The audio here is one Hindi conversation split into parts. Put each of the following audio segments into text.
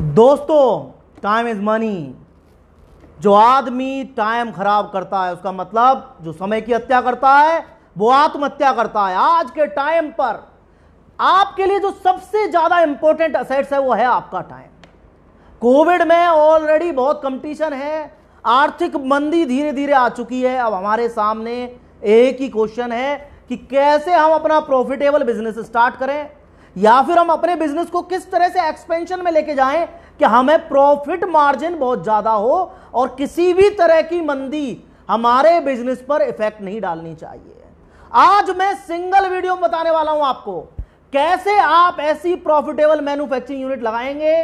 दोस्तों टाइम इज मनी जो आदमी टाइम खराब करता है उसका मतलब जो समय की हत्या करता है वो आत्महत्या करता है आज के टाइम पर आपके लिए जो सबसे ज्यादा इंपॉर्टेंट असेट्स है वो है आपका टाइम कोविड में ऑलरेडी बहुत कंपटीशन है आर्थिक मंदी धीरे धीरे आ चुकी है अब हमारे सामने एक ही क्वेश्चन है कि कैसे हम अपना प्रॉफिटेबल बिजनेस स्टार्ट करें या फिर हम अपने बिजनेस को किस तरह से एक्सपेंशन में लेके जाएं कि हमें प्रॉफिट मार्जिन बहुत ज़्यादा हो और किसी भी तरह की मंदी हमारे बिजनेस पर इफेक्ट नहीं डालनी चाहिए आज मैं सिंगल वीडियो में बताने वाला हूं आपको कैसे आप ऐसी प्रॉफिटेबल मैन्युफैक्चरिंग यूनिट लगाएंगे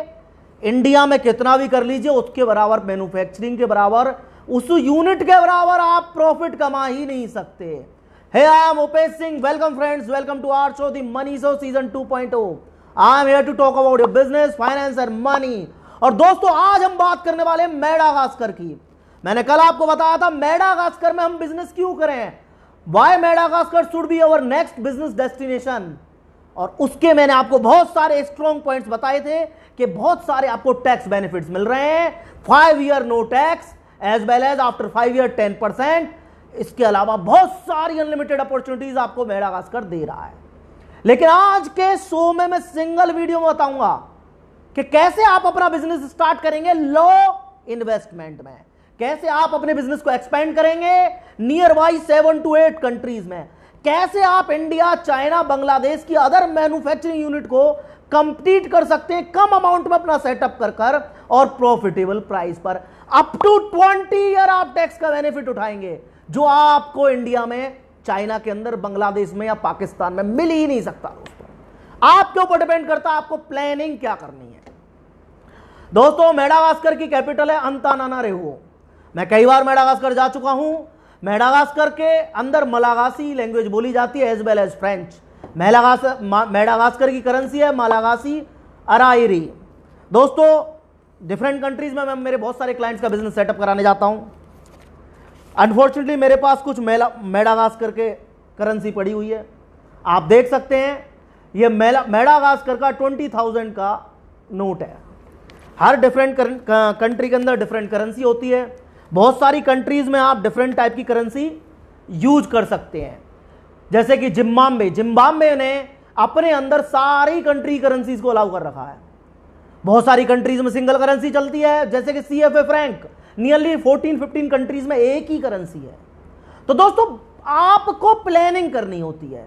इंडिया में कितना भी कर लीजिए उसके बराबर मैन्युफैक्चरिंग के बराबर उस यूनिट के बराबर आप प्रॉफिट कमा ही नहीं सकते Hey, I am Upesh Singh. Welcome, friends. Welcome to our show, The Money Show Season 2.0. I am here to talk about your business, finance and money. और दोस्तों आज हम बात करने वाले हैं मेडागास्कर की मैंने कल आपको बताया था मेडागास्कर में हम बिजनेस क्यों करें why Madagascar should be our next business destination और उसके मैंने आपको बहुत सारे स्ट्रॉन्ग पॉइंट्स बताए थे कि बहुत सारे आपको टैक्स बेनिफिट्स मिल रहे हैं five year no tax as well as after five year ten percent इसके अलावा बहुत सारी अनलिमिटेड अपॉर्चुनिटीज आपको मेडागास्कर दे रहा है लेकिन आज के शो में मैं सिंगल वीडियो में बताऊंगा कि कैसे आप अपना बिजनेस स्टार्ट करेंगे लो इन्वेस्टमेंट में कैसे आप अपने बिजनेस को एक्सपेंड करेंगे near by seven to eight countries में कैसे आप इंडिया चाइना बांग्लादेश की अदर मैन्युफैक्चरिंग यूनिट को कंप्लीट कर सकते हैं कम अमाउंट में अपना सेटअप कर कर और प्रॉफिटेबल प्राइस पर अप टू ट्वेंटी ईयर आप टैक्स का बेनिफिट उठाएंगे जो आपको इंडिया में चाइना के अंदर बांग्लादेश में या पाकिस्तान में मिल ही नहीं सकता दोस्तों आपके ऊपर डिपेंड करता आपको प्लानिंग क्या करनी है दोस्तों मेडागास्कर की कैपिटल है अंताना रेहू मैं कई बार मेडागास्कर जा चुका हूं मेडागास्कर के अंदर मलागासी लैंग्वेज बोली जाती है as well as French Madagascar की करेंसी है मालागासी अराइरी दोस्तों डिफरेंट कंट्रीज में मैं मेरे बहुत सारे क्लाइंट्स का बिजनेस सेटअप कराने जाता हूं अनफॉर्चुनेटली मेरे पास कुछ मेला मेडागास करके करेंसी पड़ी हुई है आप देख सकते हैं ये मेला कर का ट्वेंटी थाउजेंड का नोट है हर डिफरेंट कंट्री के अंदर डिफरेंट करेंसी होती है बहुत सारी कंट्रीज़ में आप डिफरेंट टाइप की करेंसी यूज कर सकते हैं जैसे कि जिम्बाब्वे जिम्बाब्वे ने अपने अंदर सारी कंट्री करेंसीज को अलाउ कर रखा है बहुत सारी कंट्रीज में सिंगल करेंसी चलती है जैसे कि C F A franc nearly 14-15 countries में एक ही करेंसी है तो दोस्तों आपको प्लानिंग करनी होती है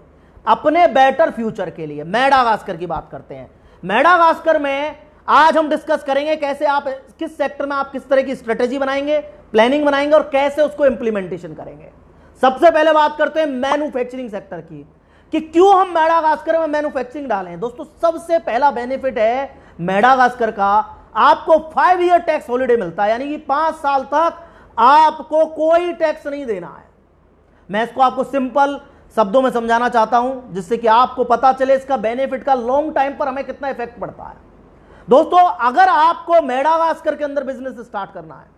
अपने बेटर फ्यूचर के लिए मैडागास्कर की बात करते हैं मैडागास्कर में आज हम डिस्कस करेंगे कैसे आप किस सेक्टर में आप किस तरह की स्ट्रेटेजी बनाएंगे प्लानिंग बनाएंगे और कैसे उसको इंप्लीमेंटेशन करेंगे सबसे पहले बात करते हैं मैन्युफैक्चरिंग सेक्टर की कि क्यों हम मैडागास्कर में मैन्युफैक्चरिंग डालें दोस्तों सबसे पहला बेनिफिट है मैडागास्कर का आपको फाइव ईयर टैक्स हॉलिडे मिलता है यानी कि पांच साल तक आपको कोई टैक्स नहीं देना है मैं इसको आपको सिंपल शब्दों में समझाना चाहता हूं जिससे कि आपको पता चले इसका बेनिफिट का लॉन्ग टाइम पर हमें कितना इफेक्ट पड़ता है दोस्तों अगर आपको मेडागास्कर के अंदर बिजनेस स्टार्ट करना है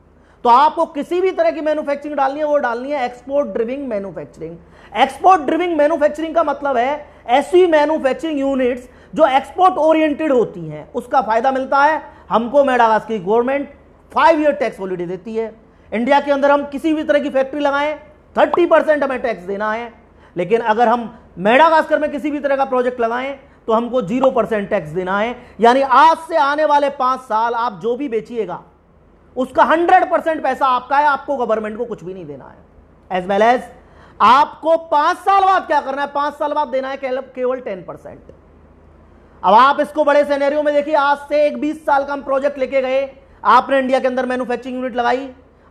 तो आपको किसी भी तरह की मैन्युफैक्चरिंग डालनी है वो डालनी है export driving manufacturing export driving manufacturing का मतलब है ऐसी मैन्युफैक्चरिंग यूनिट्स जो एक्सपोर्ट ओरिएंटेड होती हैं उसका फायदा मिलता है हमको मेडागास की government five year tax holiday देती है इंडिया के अंदर हम किसी भी तरह की फैक्ट्री लगाएं थर्टी परसेंट हमें टैक्स देना है लेकिन अगर हम मेडागास्कर में किसी भी तरह का प्रोजेक्ट लगाएं तो हमको जीरो परसेंट टैक्स देना है यानी आज से आने वाले पांच साल आप जो भी बेचिएगा उसका हंड्रेड परसेंट पैसा आपका है आपको गवर्नमेंट को कुछ भी नहीं देना है एज वेल एज आपको पांच साल बाद क्या करना है पांच साल बाद देना है केवल टेन परसेंट अब आप इसको बड़े सिनेरियो में देखिए आज से एक बीस साल का हम प्रोजेक्ट लेके गए आपने इंडिया के अंदर मैन्युफैक्चरिंग यूनिट लगाई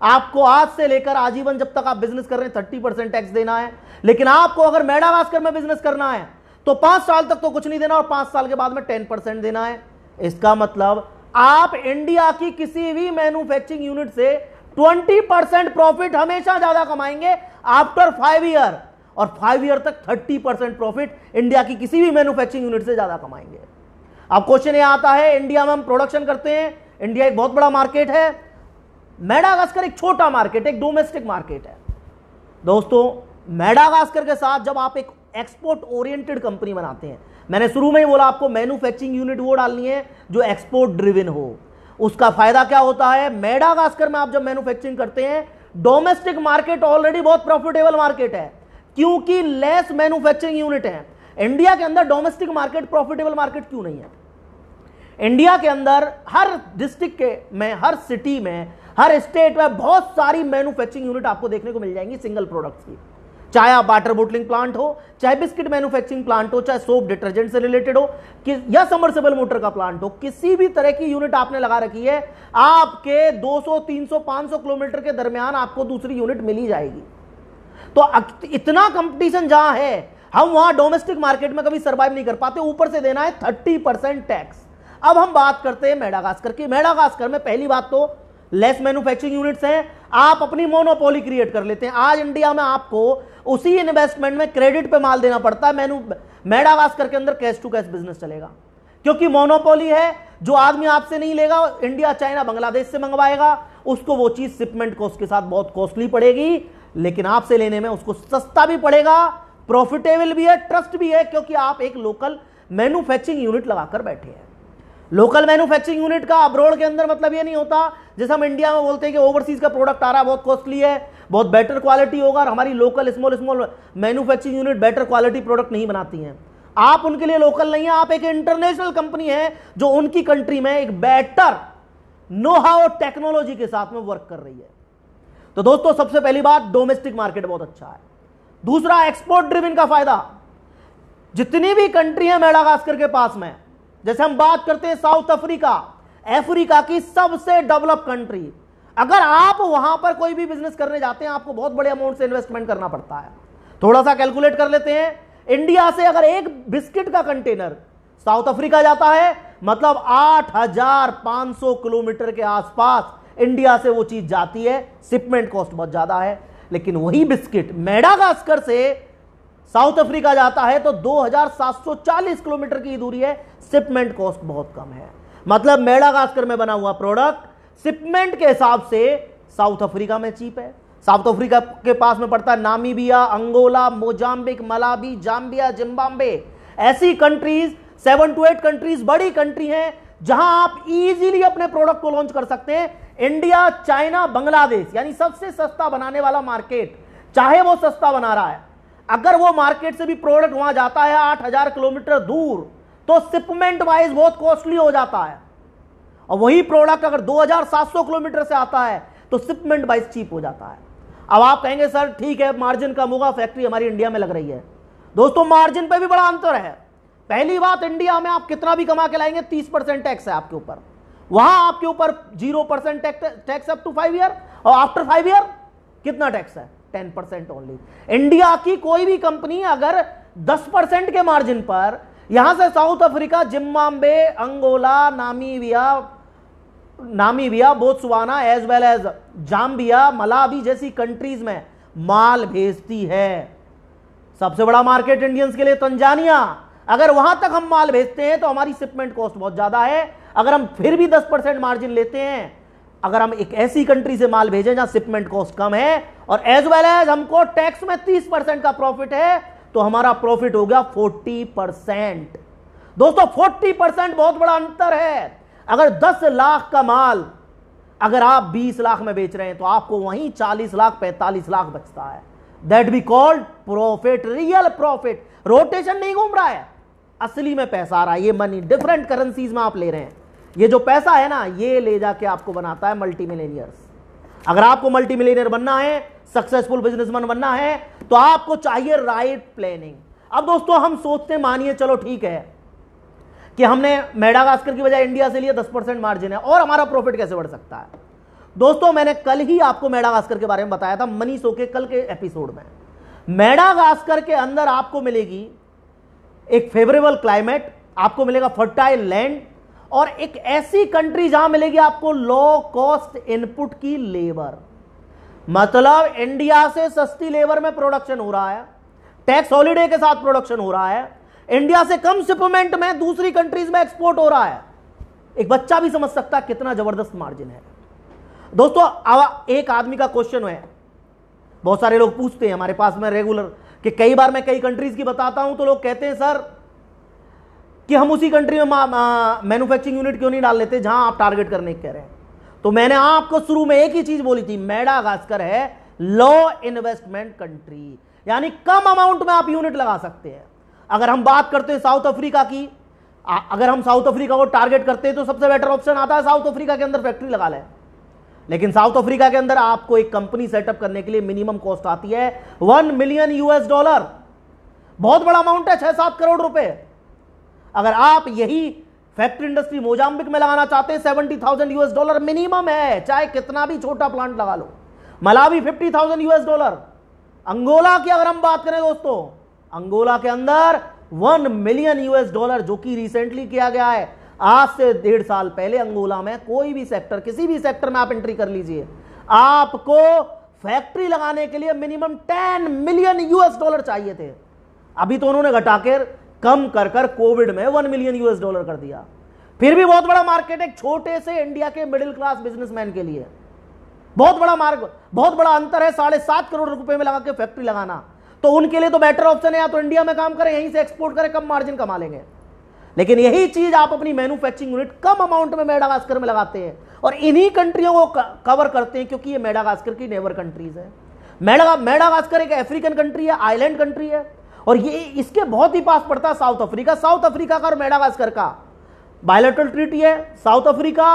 आपको आज से लेकर आजीवन जब तक आप बिजनेस कर रहे हैं थर्टी परसेंट टैक्स देना है लेकिन आपको अगर मेडावास्कर में बिजनेस करना है तो पांच साल तक तो कुछ नहीं देना और पांच साल के बाद में टेन परसेंट देना है इसका मतलब आप इंडिया की किसी भी मैन्युफैक्चरिंग यूनिट से ट्वेंटी परसेंट प्रॉफिट हमेशा ज्यादा कमाएंगे आफ्टर फाइव ईयर और फाइव ईयर तक थर्टी परसेंट प्रॉफिट इंडिया की किसी भी मैन्युफैक्चरिंग यूनिट से ज़्यादा कमाएंगे अब क्वेश्चन ये आता है इंडिया में हम प्रोडक्शन करते हैं इंडिया एक बहुत बड़ा मार्केट है मेडागास्कर एक छोटा मार्केट एक डोमेस्टिक मार्केट है दोस्तों मेडागास्कर के साथ जब आप एक एक्सपोर्ट ओरिएंटेड कंपनी बनाते हैं मैंने शुरू में ही बोला आपको मैन्युफैक्चरिंग यूनिट वो डालनी है जो एक्सपोर्ट ड्रिविन हो उसका फायदा क्या होता है मेडागास्कर में आप जब मैन्युफैक्चरिंग करते हैं डोमेस्टिक मार्केट ऑलरेडी बहुत प्रॉफिटेबल मार्केट है क्योंकि लेस मैन्युफैक्चरिंग यूनिट है इंडिया के अंदर डोमेस्टिक मार्केट प्रॉफिटेबल मार्केट क्यों नहीं है इंडिया के अंदर हर डिस्ट्रिक्ट के में हर सिटी में हर स्टेट में बहुत सारी मैन्युफैक्चरिंग यूनिट आपको देखने को मिल जाएंगी सिंगल प्रोडक्ट्स की चाहे आप वाटर बोटलिंग प्लांट हो चाहे बिस्किट मैन्युफैक्चरिंग प्लांट हो चाहे सोप डिटर्जेंट से रिलेटेड हो कि या समर्सेबल मोटर का प्लांट हो किसी भी तरह की यूनिट आपने लगा रखी है आपके 200, 300, 500 किलोमीटर के दरमियान आपको दूसरी यूनिट मिली जाएगी तो इतना कंपटीशन जहां है हम वहां डोमेस्टिक मार्केट में कभी सर्वाइव नहीं कर पाते ऊपर से देना है थर्टी परसेंट टैक्स अब हम बात करते हैं मेडागास्कर की मेडागास्कर में पहली बात तो लेस मैन्युफैक्चरिंग यूनिट्स हैं आप अपनी मोनोपोली क्रिएट कर लेते हैं आज इंडिया में आपको उसी इन्वेस्टमेंट में क्रेडिट पे माल देना पड़ता है मैनू मेडागास्कर के अंदर कैश टू कैश बिजनेस चलेगा क्योंकि मोनोपोली है जो आदमी आपसे नहीं लेगा इंडिया चाइना बांग्लादेश से मंगवाएगा उसको वो चीज शिपमेंट कॉस्ट के साथ बहुत कॉस्टली पड़ेगी लेकिन आपसे लेने में उसको सस्ता भी पड़ेगा प्रॉफिटेबल भी है ट्रस्ट भी है क्योंकि आप एक लोकल मैन्युफैक्चरिंग यूनिट लगाकर बैठे हैं लोकल मैन्युफैक्चरिंग यूनिट का अब्रोड के अंदर मतलब ये नहीं होता जैसे हम इंडिया में बोलते हैं कि ओवरसीज का प्रोडक्ट आ रहा है बहुत कॉस्टली है बहुत बेटर क्वालिटी होगा और हमारी local small small manufacturing unit better quality product नहीं बनाती हैं आप उनके लिए लोकल नहीं है आप एक इंटरनेशनल कंपनी है जो उनकी कंट्री में एक बेटर नो हाउ टेक्नोलॉजी के साथ में वर्क कर रही है तो दोस्तों सबसे पहली बात डोमेस्टिक मार्केट बहुत अच्छा है दूसरा एक्सपोर्ट ड्रिविन का फायदा जितनी भी कंट्री है मेडागास्कर के पास में जैसे हम बात करते हैं साउथ अफ्रीका अफ्रीका की सबसे डेवलप कंट्री अगर आप वहां पर कोई भी बिजनेस करने जाते हैं आपको बहुत बड़े अमाउंट से इन्वेस्टमेंट करना पड़ता है थोड़ा सा कैलकुलेट कर लेते हैं इंडिया से अगर एक बिस्किट का कंटेनर साउथ अफ्रीका जाता है मतलब 8,500 किलोमीटर के आसपास इंडिया से वो चीज जाती है शिपमेंट कॉस्ट बहुत ज्यादा है लेकिन वही बिस्किट मेडागास्कर से साउथ अफ्रीका जाता है तो 2740 किलोमीटर की दूरी है शिपमेंट कॉस्ट बहुत कम है मतलब मेडागास्कर में बना हुआ प्रोडक्ट शिपमेंट के हिसाब से साउथ अफ्रीका में चीप है साउथ अफ्रीका के पास में पड़ता है Namibia Angola Mozambique Malawi Zambia Zimbabwe ऐसी countries seven to eight countries बड़ी कंट्री हैं जहां आप इजीली अपने प्रोडक्ट को लॉन्च कर सकते हैं इंडिया चाइना बांग्लादेश यानी सबसे सस्ता बनाने वाला मार्केट चाहे वो सस्ता बना रहा है अगर वो मार्केट से भी प्रोडक्ट वहां जाता है आठ हजार किलोमीटर दूर तो सिपमेंट वाइज बहुत कॉस्टली हो जाता है और वही प्रोडक्ट अगर 2700 किलोमीटर से आता है तो सिपमेंट वाइज चीप हो जाता है अब आप कहेंगे सर ठीक है मार्जिन कम होगा फैक्ट्री हमारी इंडिया में लग रही है दोस्तों मार्जिन पर भी बड़ा अंतर है पहली बात इंडिया में आप कितना भी कमा के लाएंगे तीस परसेंट टैक्स है आपके ऊपर वहां आपके ऊपर zero percent tax up to five year और आफ्टर फाइव ईयर कितना टैक्स है टेन परसेंट ओनली इंडिया की कोई भी कंपनी अगर दस परसेंट के मार्जिन पर यहां से South Africa Zimbabwe Angola Namibia Namibia Botswana as well as Zambia Malawi जैसी कंट्रीज में माल भेजती है सबसे बड़ा मार्केट इंडियंस के लिए तंजानिया अगर वहां तक हम माल भेजते हैं तो हमारी शिपमेंट कॉस्ट बहुत ज्यादा है अगर हम फिर भी दस परसेंट मार्जिन लेते हैं अगर हम एक ऐसी कंट्री से माल भेजें जहां शिपमेंट कॉस्ट कम है और एज वेल एज हमको टैक्स में तीस परसेंट का प्रॉफिट है तो हमारा प्रॉफिट हो गया फोर्टी परसेंट दोस्तों फोर्टी परसेंट बहुत बड़ा अंतर है अगर दस लाख का माल अगर आप बीस लाख में बेच रहे हैं तो आपको वहीं चालीस लाख पैंतालीस लाख बचता है that be called profit real profit rotation नहीं घूम रहा है असली में पैसा आ रहा है ये मनी डिफरेंट करेंसीज में आप ले रहे हैं ये जो पैसा है ना ये ले जाके आपको बनाता है मल्टी मिलेनियर्स अगर आपको मल्टी मिलेनियर बनना है सक्सेसफुल बिजनेसमैन बनना है तो आपको चाहिए राइट प्लानिंग अब दोस्तों हम सोचते मानिए चलो ठीक है कि हमने मेडागास्कर की बजाय इंडिया से लिए दस परसेंट मार्जिन है और हमारा प्रॉफिट कैसे बढ़ सकता है दोस्तों मैंने कल ही आपको मेडागास्कर के बारे में बताया था मनी सो के कल के एपिसोड में मेडागास्कर के अंदर आपको मिलेगी एक फेवरेबल क्लाइमेट आपको मिलेगा फर्टाइल लैंड और एक ऐसी कंट्री जहां मिलेगी आपको लो कॉस्ट इनपुट की लेबर मतलब इंडिया से सस्ती लेबर में प्रोडक्शन हो रहा है टैक्स हॉलीडे के साथ प्रोडक्शन हो रहा है इंडिया से कम शिपमेंट में दूसरी कंट्रीज में एक्सपोर्ट हो रहा है एक बच्चा भी समझ सकता है कितना जबरदस्त मार्जिन है दोस्तों अब एक आदमी का क्वेश्चन है बहुत सारे लोग पूछते हैं हमारे पास में रेगुलर कि कई बार मैं कई कंट्रीज की बताता हूं तो लोग कहते हैं सर कि हम उसी कंट्री में मैन्युफैक्चरिंग यूनिट क्यों नहीं डाल लेते जहां आप टारगेट करने कह रहे हैं तो मैंने आपको शुरू में एक ही चीज बोली थी मेडागास्कर है लो इन्वेस्टमेंट कंट्री यानी कम अमाउंट में आप यूनिट लगा सकते हैं अगर हम बात करते हैं साउथ अफ्रीका की अगर हम साउथ अफ्रीका को टारगेट करते हैं तो सबसे बेटर ऑप्शन आता है साउथ अफ्रीका के अंदर फैक्ट्री लगा लें लेकिन साउथ अफ्रीका के अंदर आपको एक कंपनी सेटअप करने के लिए मिनिमम कॉस्ट आती है वन मिलियन यूएस डॉलर बहुत बड़ा अमाउंट है छह सात करोड़ रुपए अगर आप यही फैक्ट्री इंडस्ट्री मोजाम्बिक में लगाना चाहते हैं seventy thousand US dollar minimum है चाहे कितना भी छोटा प्लांट लगा लो Malawi fifty thousand US dollar Angola की अगर हम बात करें दोस्तों अंगोला के अंदर वन मिलियन यूएस डॉलर जो कि रिसेंटली किया गया है आज से डेढ़ साल पहले अंगोला में कोई भी सेक्टर किसी भी सेक्टर में आप एंट्री कर लीजिए आपको फैक्ट्री लगाने के लिए minimum ten million US dollar चाहिए थे अभी तो उन्होंने घटाकर कम कर कर कोविड में वन मिलियन यूएस डॉलर कर दिया फिर भी बहुत बड़ा मार्केट एक छोटे से इंडिया के मिडिल क्लास बिजनेसमैन के लिए बहुत बड़ा मार्ग बहुत बड़ा अंतर है साढ़े सात करोड़ रुपए में लगा के फैक्ट्री लगाना तो उनके लिए तो बेटर ऑप्शन है या तो इंडिया में काम करें यहीं से एक्सपोर्ट करें कम मार्जिन कमा लेंगे लेकिन यही चीज आप अपनी मैन्युफैक्चरिंग यूनिट कम अमाउंट में मेडागास्कर में लगाते हैं और इन्हीं कंट्रियों को कवर करते हैं क्योंकि ये मेडागास्कर की नेबर कंट्रीज है मेडागास्कर एक अफ्रीकन कंट्री है आइलैंड कंट्री है और ये इसके बहुत ही पास पड़ता है साउथ अफ्रीका साउथ अफ्रीका का और मेडागास्कर का बायोलेट्रल ट्रीटी है साउथ अफ्रीका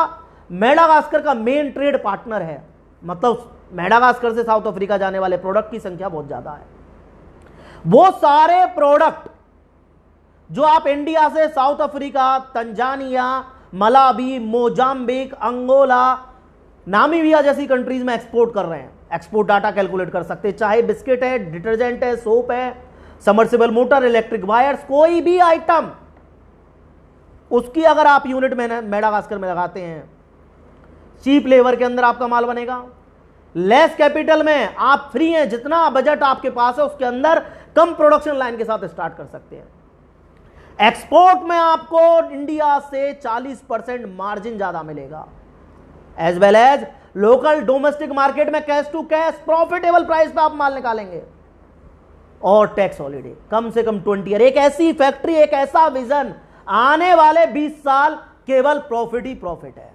मेडागास्कर का मेन ट्रेड पार्टनर है मतलब मेडागास्कर से साउथ अफ्रीका जाने वाले प्रोडक्ट की संख्या बहुत ज्यादा है वो सारे प्रोडक्ट जो आप इंडिया से South Africa Tanzania Malawi Mozambique Angola Namibia जैसी कंट्रीज में एक्सपोर्ट कर रहे हैं एक्सपोर्ट डाटा कैलकुलेट कर सकते हैं चाहे बिस्किट है डिटर्जेंट है सोप है समर्सिबल मोटर इलेक्ट्रिक वायर्स कोई भी आइटम उसकी अगर आप यूनिट में मेडागास्कर में लगाते हैं चीप लेबर के अंदर आपका माल बनेगा लेस कैपिटल में आप फ्री हैं जितना बजट आपके पास है उसके अंदर कम प्रोडक्शन लाइन के साथ स्टार्ट कर सकते हैं एक्सपोर्ट में आपको इंडिया से 40 परसेंट मार्जिन ज्यादा मिलेगा as well as local domestic market में cash to cash profitable price पे आप माल निकालेंगे और टैक्स हॉलीडे कम से कम ट्वेंटी ईयर एक ऐसी फैक्ट्री एक ऐसा विजन आने वाले बीस साल केवल प्रॉफिट ही प्रॉफिट है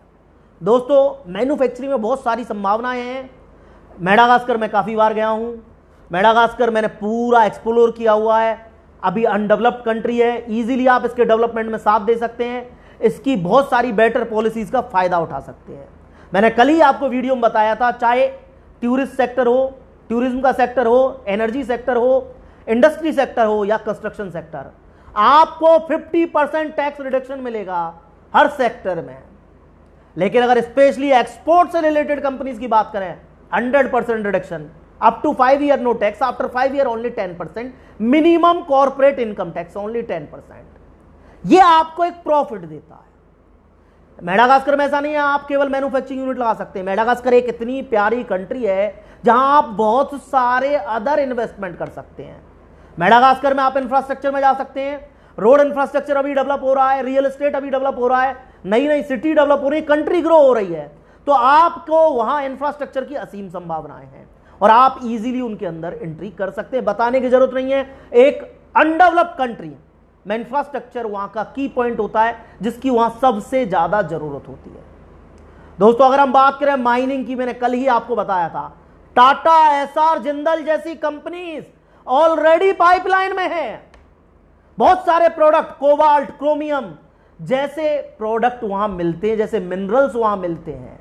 दोस्तों मैन्युफैक्चरिंग में बहुत सारी संभावनाएं हैं मेडागास्कर मैं काफ़ी बार गया हूं मेडागास्कर मैंने पूरा एक्सप्लोर किया हुआ है अभी अनडेवलप्ड कंट्री है इजीली आप इसके डेवलपमेंट में साथ दे सकते हैं इसकी बहुत सारी बेटर पॉलिसीज़ का फ़ायदा उठा सकते हैं मैंने कल ही आपको वीडियो में बताया था चाहे टूरिस्ट सेक्टर हो टूरिज्म का सेक्टर हो एनर्जी सेक्टर हो इंडस्ट्री सेक्टर हो या कंस्ट्रक्शन सेक्टर आपको 50 परसेंट टैक्स रिडक्शन मिलेगा हर सेक्टर में लेकिन अगर स्पेशली एक्सपोर्ट से रिलेटेड कंपनीज की बात करें 100 percent reduction up to five year no tax after five year only 10 percent minimum corporate income tax only 10 percent यह आपको एक प्रॉफिट देता है मेडागास्कर में ऐसा नहीं है आप केवल मैन्युफैक्चरिंग यूनिट लगा सकते हैं मेडागास्कर एक इतनी प्यारी कंट्री है जहां आप बहुत सारे अदर इन्वेस्टमेंट कर सकते हैं मेडागास्कर में आप इंफ्रास्ट्रक्चर में जा सकते हैं रोड इंफ्रास्ट्रक्चर अभी डेवलप हो रहा है रियल एस्टेट अभी डेवलप हो रहा है नई नई सिटी डेवलप हो रही है कंट्री ग्रो हो रही है तो आपको वहां इंफ्रास्ट्रक्चर की असीम संभावनाएं हैं और आप इजीली उनके अंदर एंट्री कर सकते हैं बताने की जरूरत नहीं है एक अनडेवलप कंट्री में इंफ्रास्ट्रक्चर वहां का की पॉइंट होता है जिसकी वहां सबसे ज्यादा जरूरत होती है दोस्तों अगर हम बात करें माइनिंग की मैंने कल ही आपको बताया था टाटा एसआर जिंदल जैसी कंपनीज ऑलरेडी पाइपलाइन में है बहुत सारे प्रोडक्ट कोबाल्ट क्रोमियम जैसे प्रोडक्ट वहां मिलते हैं जैसे मिनरल्स वहां मिलते हैं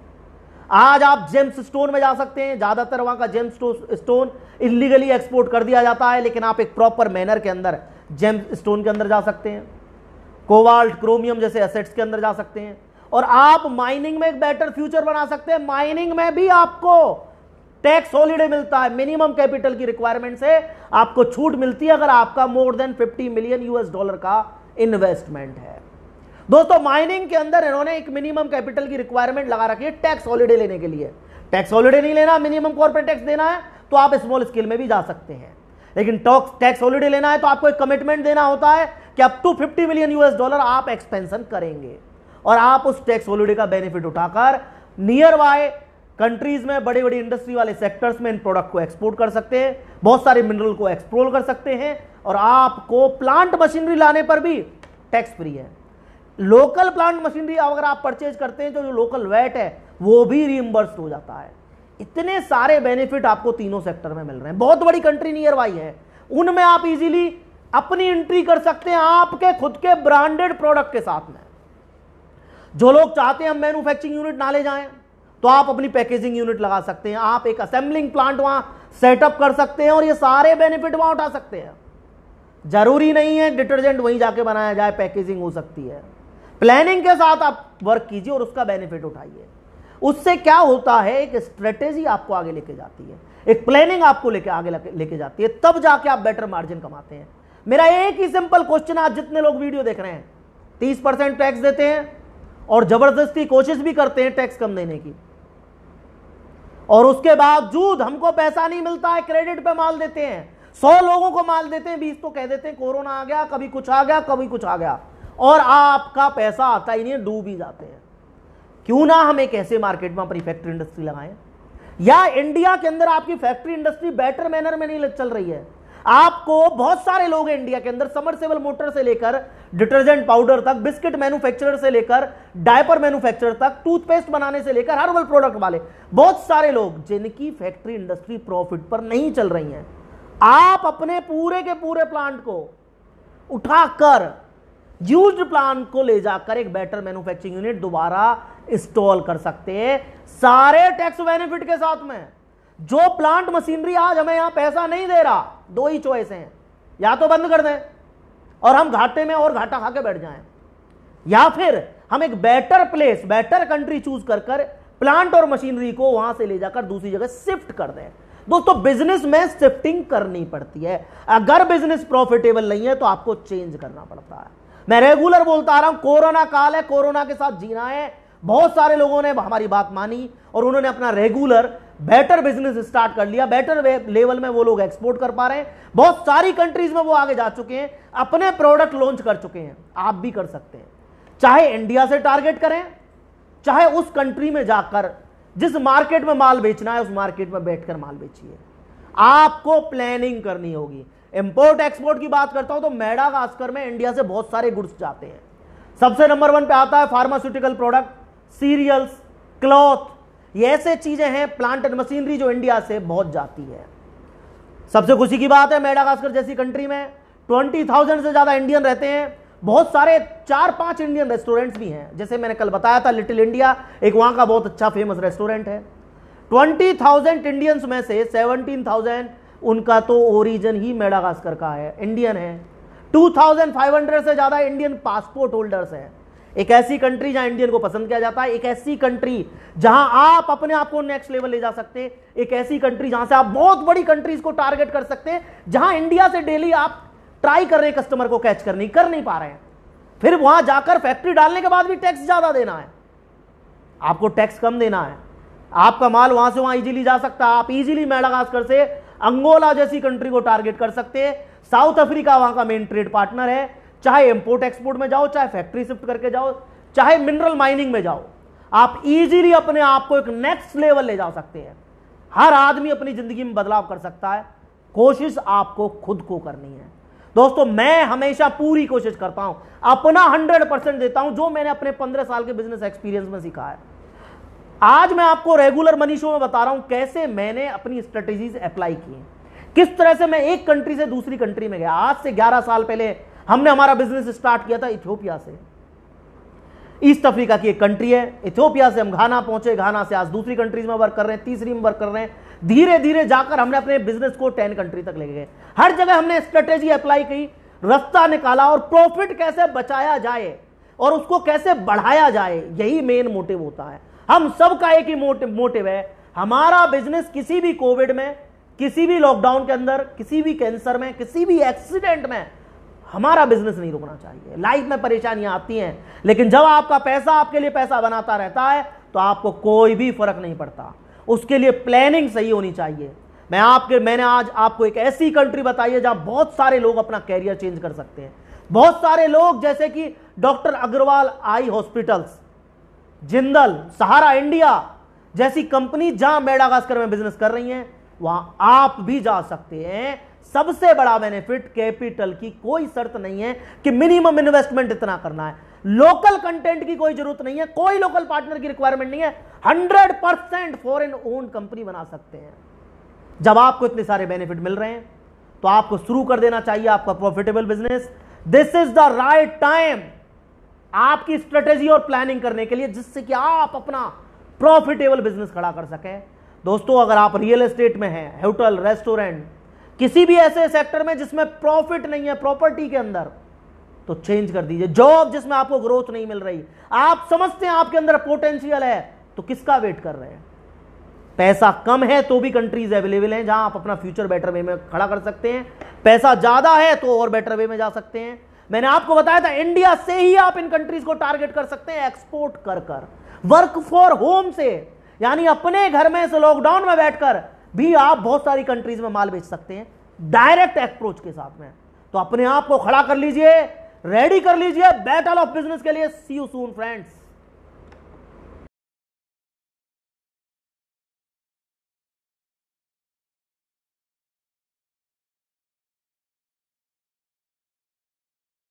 आज आप जेम्स स्टोन में जा सकते हैं ज्यादातर वहां का जेम्स स्टोन इलीगली एक्सपोर्ट कर दिया जाता है लेकिन आप एक प्रॉपर मैनर के अंदर जेम्स स्टोन के अंदर जा सकते हैं कोवाल्ट क्रोमियम जैसे एसेट्स के अंदर जा सकते हैं और आप माइनिंग में एक बेटर फ्यूचर बना सकते हैं माइनिंग में भी आपको टैक्स हॉलीडे मिलता है मिनिमम कैपिटल की रिक्वायरमेंट से आपको छूट मिलती है अगर आपका more than 50 million US dollar का इन्वेस्टमेंट है दोस्तों माइनिंग के अंदर इन्होंने एक मिनिमम कैपिटल की रिक्वायरमेंट लगा रखी है टैक्स हॉलीडे लेने के लिए टैक्स हॉलीडे नहीं लेना मिनिमम कॉर्पोरेट टैक्स देना है तो आप स्मॉल स्केल में भी जा सकते हैं लेकिन टैक्स हॉलीडे लेना है तो आपको एक कमिटमेंट देना होता है कि up to 50 million US dollar आप एक्सपेंशन करेंगे और आप उस टैक्स हॉलीडे का बेनिफिट उठाकर नियर बाय कंट्रीज में बड़े बड़े इंडस्ट्री वाले सेक्टर्स में इन प्रोडक्ट को एक्सपोर्ट कर सकते हैं बहुत सारे मिनरल को एक्सप्लोर कर सकते हैं और आपको प्लांट मशीनरी लाने पर भी टैक्स फ्री है लोकल प्लांट मशीनरी अगर आप परचेज करते हैं तो जो लोकल वैट है वो भी रिम्बर्स हो जाता है इतने सारे बेनिफिट आपको तीनों सेक्टर में मिल रहे हैं बहुत बड़ी कंट्री नियर बाई है उनमें आप इजीली अपनी एंट्री कर सकते हैं आपके खुद के ब्रांडेड प्रोडक्ट के साथ में जो लोग चाहते हैं हम मैन्युफैक्चरिंग यूनिट ना ले जाएं तो आप अपनी पैकेजिंग यूनिट लगा सकते हैं आप एक असेंबलिंग प्लांट वहां सेटअप कर सकते हैं और ये सारे बेनिफिट वहां उठा सकते हैं जरूरी नहीं है डिटर्जेंट वहीं जाके बनाया जाए पैकेजिंग हो सकती है प्लानिंग के साथ आप वर्क कीजिए और उसका बेनिफिट उठाइए उससे क्या होता है एक स्ट्रेटेजी आपको आगे लेके जाती है एक प्लानिंग आपको लेके आगे लेके जाती है तब जाके आप बेटर मार्जिन कमाते हैं मेरा एक ही सिंपल क्वेश्चन आज जितने लोग वीडियो देख रहे हैं तीस परसेंट टैक्स देते हैं और जबरदस्ती कोशिश भी करते हैं टैक्स कम देने की और उसके बावजूद हमको पैसा नहीं मिलता है क्रेडिट पे माल देते हैं सौ लोगों को माल देते हैं बीस तो कह देते हैं कोरोना आ गया कभी कुछ आ गया कभी कुछ आ गया और आपका पैसा आता ही नहीं डूब ही जाते हैं क्यों ना हम एक ऐसे मार्केट में अपनी फैक्ट्री इंडस्ट्री लगाएं या इंडिया के अंदर आपकी फैक्ट्री इंडस्ट्री बेटर मैनर में नहीं चल रही है आपको बहुत सारे लोग हैं इंडिया के अंदर समरसेबल मोटर से लेकर डिटर्जेंट पाउडर तक बिस्किट मैन्युफैक्चरर से लेकर डायपर मैन्युफैक्चरर तक टूथपेस्ट बनाने से लेकर हर्बल प्रोडक्ट वाले बहुत सारे लोग जिनकी फैक्ट्री इंडस्ट्री प्रॉफिट पर नहीं चल रही है आप अपने पूरे के पूरे प्लांट को उठाकर यूज प्लांट को ले जाकर एक बेटर मैन्युफैक्चरिंग यूनिट दोबारा इंस्टॉल कर सकते हैं सारे टैक्स बेनिफिट के साथ में जो प्लांट मशीनरी आज हमें यहां पैसा नहीं दे रहा दो ही चॉइस हैं या तो बंद कर दें और हम घाटे में और घाटा खा के बैठ जाएं या फिर हम एक better place better country choose कर कर प्लांट और मशीनरी को वहां से ले जाकर दूसरी जगह शिफ्ट कर दें दोस्तों बिजनेस में शिफ्टिंग करनी पड़ती है अगर बिजनेस प्रॉफिटेबल नहीं है तो आपको चेंज करना पड़ता है मैं रेगुलर बोलता आ रहा हूं कोरोना काल है कोरोना के साथ जीना है बहुत सारे लोगों ने हमारी बात मानी और उन्होंने अपना रेगुलर बेटर बिजनेस स्टार्ट कर लिया बेटर लेवल में वो लोग एक्सपोर्ट कर पा रहे हैं बहुत सारी कंट्रीज में वो आगे जा चुके हैं अपने प्रोडक्ट लॉन्च कर चुके हैं आप भी कर सकते हैं चाहे इंडिया से टारगेट करें चाहे उस कंट्री में जाकर जिस मार्केट में माल बेचना है उस मार्केट में बैठकर माल बेचिए आपको प्लानिंग करनी होगी इंपोर्ट एक्सपोर्ट की बात करता हूं तो मेडागास्कर में इंडिया से बहुत सारे गुड्स जाते हैं सबसे नंबर वन पे आता है फार्मास्यूटिकल प्रोडक्ट सीरियल्स क्लॉथ ये ऐसे चीज़ें हैं प्लांट एंड मशीनरी जो इंडिया से बहुत जाती है सबसे खुशी की बात है मेडागास्कर जैसी कंट्री में ट्वेंटी थाउजेंड से ज़्यादा इंडियन रहते हैं बहुत सारे चार पांच इंडियन रेस्टोरेंट्स भी हैं जैसे मैंने कल बताया था लिटिल इंडिया एक वहां का बहुत अच्छा फेमस रेस्टोरेंट है ट्वेंटी थाउजेंड इंडियंस में से सेवनटीन थाउजेंड उनका तो ओरिजिन ही मेडागास्कर का है इंडियन है टू थाउजेंड फाइव हंड्रेड से ज़्यादा इंडियन पासपोर्ट होल्डर्स हैं एक ऐसी कंट्री जहां इंडियन को पसंद किया जाता है एक ऐसी कंट्री जहां आप अपने आप को नेक्स्ट लेवल ले जा सकते एक ऐसी कंट्री जहां से आप बहुत बड़ी कंट्रीज को टारगेट कर सकते हैं जहां इंडिया से डेली आप ट्राई कर रहे कस्टमर को कैच करनी कर नहीं पा रहे हैं फिर वहां जाकर फैक्ट्री डालने के बाद भी टैक्स ज्यादा देना है आपको टैक्स कम देना है आपका माल वहां से वहां इजीली जा सकता है आप इजीली मेडागास्कर से अंगोला जैसी कंट्री को टारगेट कर सकते हैं साउथ अफ्रीका वहां का मेन ट्रेड पार्टनर है चाहे इंपोर्ट एक्सपोर्ट में जाओ चाहे फैक्ट्री शिफ्ट करके जाओ चाहे मिनरल माइनिंग में जाओ आप इजीली अपने आप को एक नेक्स्ट लेवल ले जा सकते हैं हर आदमी अपनी जिंदगी में बदलाव कर सकता है कोशिश आपको खुद को करनी है दोस्तों मैं हमेशा पूरी कोशिश करता हूं अपना हंड्रेड परसेंट देता हूं जो मैंने अपने पंद्रह साल के बिजनेस एक्सपीरियंस में सीखा है आज मैं आपको रेगुलर मनी शो में बता रहा हूं कैसे मैंने अपनी स्ट्रेटेजी अप्लाई की किस तरह से मैं एक कंट्री से दूसरी कंट्री में गया आज से ग्यारह साल पहले हमने हमारा बिजनेस स्टार्ट किया था इथियोपिया से ईस्ट अफ्रीका की एक कंट्री है इथियोपिया से हम घाना पहुंचे घाना से आज दूसरी कंट्रीज में वर्क कर रहे हैं तीसरी में वर्क कर रहे हैं धीरे धीरे जाकर हमने अपने बिजनेस को टेन कंट्री तक ले गए हर जगह हमने स्ट्रेटेजी अप्लाई की रास्ता निकाला और प्रॉफिट कैसे बचाया जाए और उसको कैसे बढ़ाया जाए यही मेन मोटिव होता है हम सबका एक ही मोटिव है हमारा बिजनेस किसी भी कोविड में किसी भी लॉकडाउन के अंदर किसी भी कैंसर में किसी भी एक्सीडेंट में हमारा बिजनेस नहीं रुकना चाहिए लाइफ में परेशानियां आती हैं लेकिन जब आपका पैसा आपके लिए पैसा बनाता रहता है तो आपको कोई भी फर्क नहीं पड़ता उसके लिए प्लानिंग सही होनी चाहिए मैं आपके मैंने आज आपको एक ऐसी कंट्री बताई है जहां बहुत सारे लोग अपना कैरियर चेंज कर सकते हैं बहुत सारे लोग जैसे कि doctor Agarwal eye hospitals Jindal Sahara India जैसी कंपनी जहां मेडागास्कर में बिजनेस कर रही हैं वहां आप भी जा सकते हैं सबसे बड़ा बेनिफिट कैपिटल की कोई शर्त नहीं है कि मिनिमम इन्वेस्टमेंट इतना करना है लोकल कंटेंट की कोई जरूरत नहीं है कोई लोकल पार्टनर की रिक्वायरमेंट नहीं है hundred percent foreign own company बना सकते हैं जब आपको इतने सारे बेनिफिट मिल रहे हैं तो आपको शुरू कर देना चाहिए आपका profitable business this is the right time आपकी स्ट्रेटेजी और प्लानिंग करने के लिए जिससे कि आप अपना प्रॉफिटेबल बिजनेस खड़ा कर सके दोस्तों अगर आप रियल एस्टेट में हैं होटल रेस्टोरेंट किसी भी ऐसे सेक्टर में जिसमें प्रॉफिट नहीं है प्रॉपर्टी के अंदर तो चेंज कर दीजिए जॉब जिसमें आपको ग्रोथ नहीं मिल रही आप समझते हैं आपके अंदर पोटेंशियल है तो किसका वेट कर रहे हैं पैसा कम है तो भी कंट्रीज अवेलेबल हैं जहां आप अपना फ्यूचर बेटर वे में खड़ा कर सकते हैं पैसा ज्यादा है तो और बेटर वे में जा सकते हैं मैंने आपको बताया था इंडिया से ही आप इन कंट्रीज को टारगेट कर सकते हैं एक्सपोर्ट कर कर वर्क फॉर होम से यानी अपने घर में से लॉकडाउन में बैठकर भी आप बहुत सारी कंट्रीज में माल बेच सकते हैं डायरेक्ट अप्रोच के साथ में तो अपने आप को खड़ा कर लीजिए रेडी कर लीजिए बैटल ऑफ बिजनेस के लिए सी यू सून फ्रेंड्स